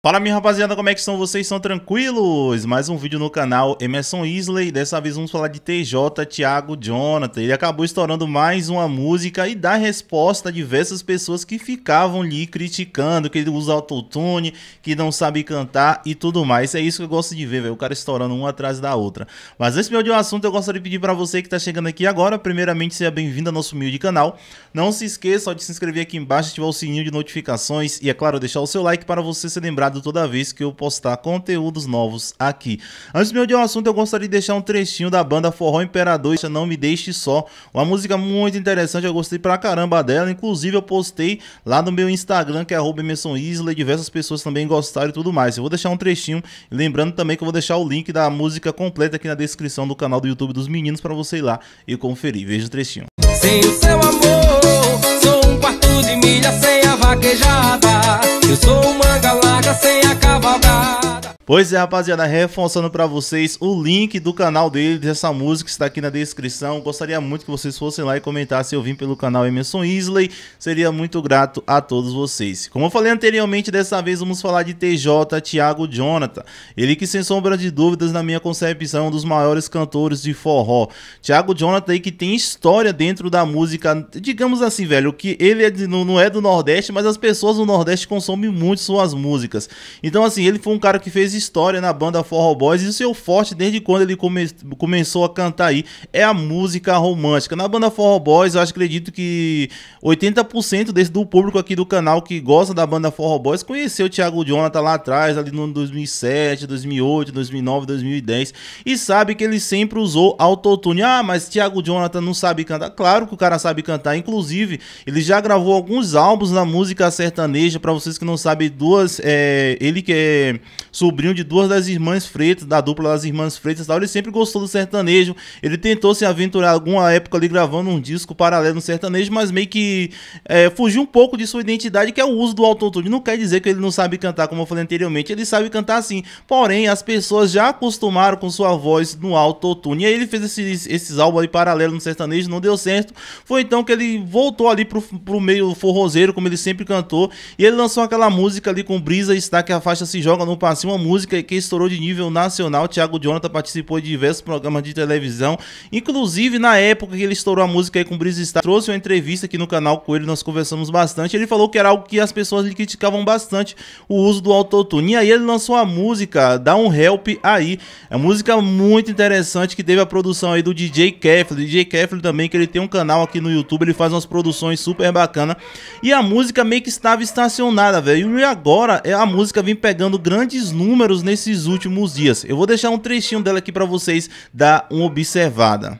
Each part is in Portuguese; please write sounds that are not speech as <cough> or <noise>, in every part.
Fala minha rapaziada, como é que estão? Vocês estão tranquilos? Mais um vídeo no canal Emerson Isley, dessa vez vamos falar de TJ Thiago Jonathan. Ele acabou estourando mais uma música e dá resposta a diversas pessoas que ficavam lhe criticando, que ele usa autotune, que não sabe cantar e tudo mais. É isso que eu gosto de ver, o cara estourando uma atrás da outra. Mas esse meu de um assunto eu gostaria de pedir para você que está chegando aqui agora, primeiramente seja bem-vindo ao nosso humilde canal. Não se esqueça de se inscrever aqui embaixo, ativar o sininho de notificações e é claro, deixar o seu like para você se lembrar notificado toda vez que eu postar conteúdos novos aqui. Antes de meu de um assunto, eu gostaria de deixar um trechinho da banda Forró Imperador, isso Não Me Deixe Só. Uma música muito interessante, eu gostei pra caramba dela. Inclusive, eu postei lá no meu Instagram, que é Emerson diversas pessoas também gostaram e tudo mais. Eu vou deixar um trechinho. Lembrando também que eu vou deixar o link da música completa aqui na descrição do canal do YouTube dos meninos para você ir lá e conferir. Veja o trechinho. Sem o seu amor, sou um quarto de milha sem a vaquejada. Eu sou uma galaga sem a cavalgada. Pois é, rapaziada, reforçando para vocês o link do canal dele, dessa música, está aqui na descrição. Gostaria muito que vocês fossem lá e comentassem. Eu vim pelo canal Emerson Isley, seria muito grato a todos vocês. Como eu falei anteriormente, dessa vez vamos falar de TJ, Thiago Jonathan. Ele que, sem sombra de dúvidas, na minha concepção, é um dos maiores cantores de forró. Thiago Jonathan aí que tem história dentro da música, digamos assim, velho, que ele é de, não, não é do Nordeste, mas as pessoas do Nordeste consomem muito suas músicas. Então, assim, ele foi um cara que fez história na banda Forró Boys e o seu forte desde quando ele come, começou a cantar aí é a música romântica. Na banda Forró Boys, eu acho acredito que 80% desse, do público aqui do canal que gosta da banda Forró Boys conheceu o Thiago Jonathan lá atrás, ali no ano 2007, 2008, 2009, 2010 e sabe que ele sempre usou autotune. Ah, mas Thiago Jonathan não sabe cantar. Claro que o cara sabe cantar, inclusive ele já gravou alguns álbuns na música sertaneja, para vocês que não sabem, duas, é, ele que é sobrinho sobrinho de duas das irmãs Freitas, da dupla das irmãs Freitas tal. Ele sempre gostou do sertanejo. Ele tentou se aventurar alguma época ali gravando um disco paralelo no sertanejo, mas meio que é, fugiu um pouco de sua identidade, que é o uso do autotune. Não quer dizer que ele não sabe cantar, como eu falei anteriormente. Ele sabe cantar sim. Porém, as pessoas já acostumaram com sua voz no autotune. E aí ele fez esses, esses álbuns ali paralelo no sertanejo, não deu certo. Foi então que ele voltou ali pro, pro meio forrozeiro, como ele sempre cantou. E ele lançou aquela música ali com Brisa e Está, que a faixa se joga no passe. uma música música que estourou de nível nacional, Thiago Jonathan participou de diversos programas de televisão, inclusive na época que ele estourou a música aí com o Brisa Star, trouxe uma entrevista aqui no canal com ele, nós conversamos bastante, ele falou que era algo que as pessoas lhe criticavam bastante, o uso do autotune, e aí ele lançou a música, dá um help aí, é uma música muito interessante que teve a produção aí do DJ Kefler, DJ Kefler também, que ele tem um canal aqui no YouTube, ele faz umas produções super bacana, e a música meio que estava estacionada, velho, e agora é, a música vem pegando grandes números números nesses últimos dias. Eu vou deixar um trechinho dela aqui para vocês dar uma observada.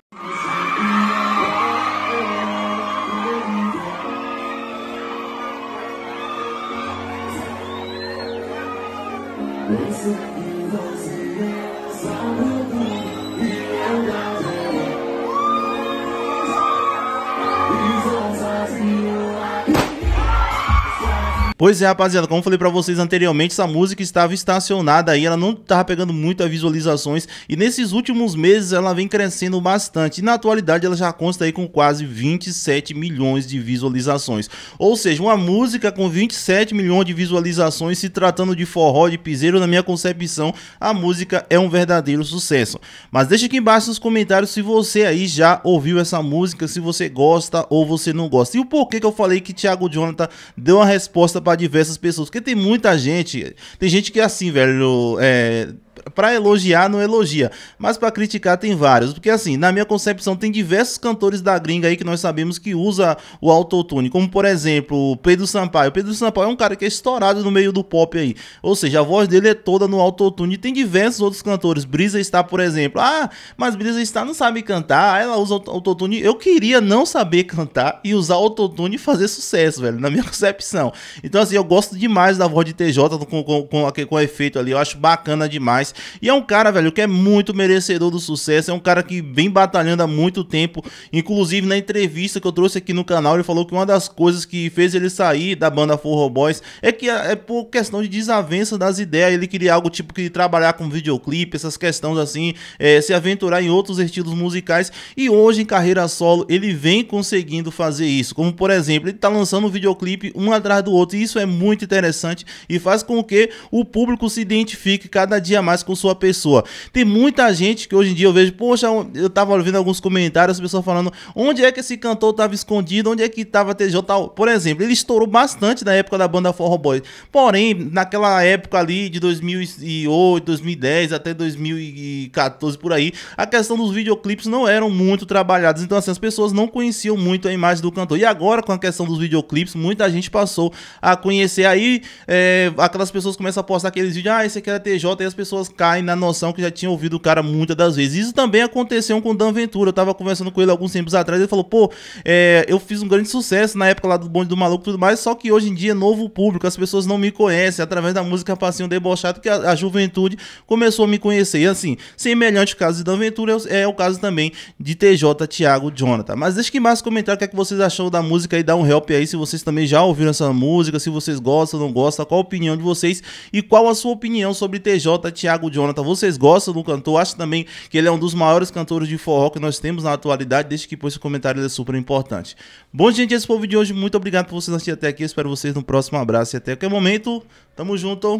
Pois é, rapaziada, como falei para vocês anteriormente, essa música estava estacionada aí, ela não estava pegando muitas visualizações e nesses últimos meses ela vem crescendo bastante. E na atualidade ela já consta aí com quase 27 milhões de visualizações. Ou seja, uma música com 27 milhões de visualizações, se tratando de forró, de piseiro, na minha concepção, a música é um verdadeiro sucesso. Mas deixa aqui embaixo nos comentários se você aí já ouviu essa música, se você gosta ou você não gosta. E o porquê que eu falei que Thiago Jonathan deu uma resposta para diversas pessoas. Porque tem muita gente. Tem gente que é assim, velho. É, para elogiar não elogia, mas para criticar tem vários, porque assim, na minha concepção tem diversos cantores da gringa aí que nós sabemos que usa o autotune, como por exemplo, o Pedro Sampaio. Pedro Sampaio é um cara que é estourado no meio do pop aí. Ou seja, a voz dele é toda no autotune. E tem diversos outros cantores. Brisa está, por exemplo. Ah, mas Brisa está não sabe cantar. Ela usa autotune. Eu queria não saber cantar e usar autotune e fazer sucesso, velho, na minha <laughs> concepção. Então assim, eu gosto demais da voz de TJ com, com, com, com efeito ali. Eu acho bacana demais. E é um cara, velho, que é muito merecedor do sucesso. É um cara que vem batalhando há muito tempo. Inclusive, na entrevista que eu trouxe aqui no canal, ele falou que uma das coisas que fez ele sair da banda Forro Boys é que é por questão de desavença das ideias. Ele queria algo tipo que trabalhar com videoclipe, essas questões assim, é, se aventurar em outros estilos musicais. E hoje, em carreira solo, ele vem conseguindo fazer isso. Como, por exemplo, ele tá lançando um videoclipe um atrás do outro. E isso é muito interessante e faz com que o público se identifique cada dia mais mais com sua pessoa. Tem muita gente que hoje em dia eu vejo, poxa, eu tava ouvindo alguns comentários, as pessoas falando onde é que esse cantor tava escondido, onde é que tava TJ. Por exemplo, ele estourou bastante na época da banda Forró Boys. Porém, naquela época ali de 2008, 2010 até 2014 por aí, a questão dos videoclipes não eram muito trabalhados. Então, assim, as pessoas não conheciam muito a imagem do cantor. E agora, com a questão dos videoclipes, muita gente passou a conhecer. Aí, é, aquelas pessoas começam a postar aqueles vídeos, ah, esse aqui era TJ, e as pessoas caem na noção que já tinha ouvido o cara muitas das vezes. Isso também aconteceu com o Dan Ventura. Eu tava conversando com ele alguns tempos atrás. Ele falou: pô, é, eu fiz um grande sucesso na época lá do Bonde do Maluco e tudo mais. Só que hoje em dia, é novo público, as pessoas não me conhecem através da música Passinho Debochado, que a, a juventude começou a me conhecer. E assim, semelhante ao caso de Dan Ventura é, o é caso também de TJ, Thiago, Jonathan. Mas deixa aqui mais comentar o que é que vocês acharam da música e dá um help aí se vocês também já ouviram essa música, se vocês gostam, não gostam, qual a opinião de vocês e qual a sua opinião sobre TJ, Thiago o Jonathan, vocês gostam do cantor? Acho também que ele é um dos maiores cantores de forró que nós temos na atualidade, Deixe que pôs esse comentário, ele é super importante. Bom, gente, esse foi o vídeo de hoje. Muito obrigado por vocês assistirem até aqui. Espero vocês no próximo abraço e até qualquer momento. Tamo junto.